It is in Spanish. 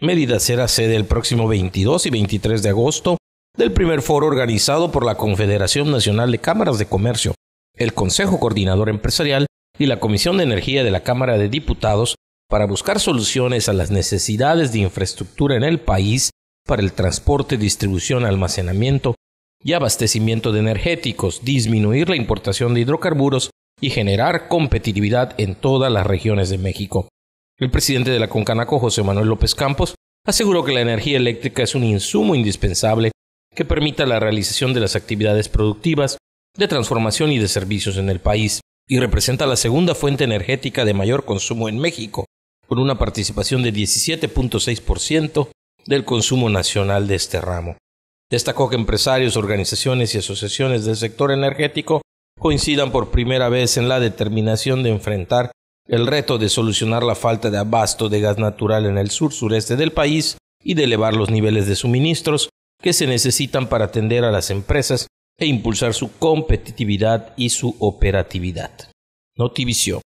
Mérida será sede el próximo 22 y 23 de agosto del primer foro organizado por la Confederación Nacional de Cámaras de Comercio, el Consejo Coordinador Empresarial y la Comisión de Energía de la Cámara de Diputados para buscar soluciones a las necesidades de infraestructura en el país para el transporte, distribución, almacenamiento y abastecimiento de energéticos, disminuir la importación de hidrocarburos y generar competitividad en todas las regiones de México. El presidente de la Concanaco, José Manuel López Campos, aseguró que la energía eléctrica es un insumo indispensable que permita la realización de las actividades productivas, de transformación y de servicios en el país, y representa la segunda fuente energética de mayor consumo en México, con una participación de 17.6% del consumo nacional de este ramo. Destacó que empresarios, organizaciones y asociaciones del sector energético coincidan por primera vez en la determinación de enfrentar el reto de solucionar la falta de abasto de gas natural en el sur sureste del país y de elevar los niveles de suministros que se necesitan para atender a las empresas e impulsar su competitividad y su operatividad. Notivision.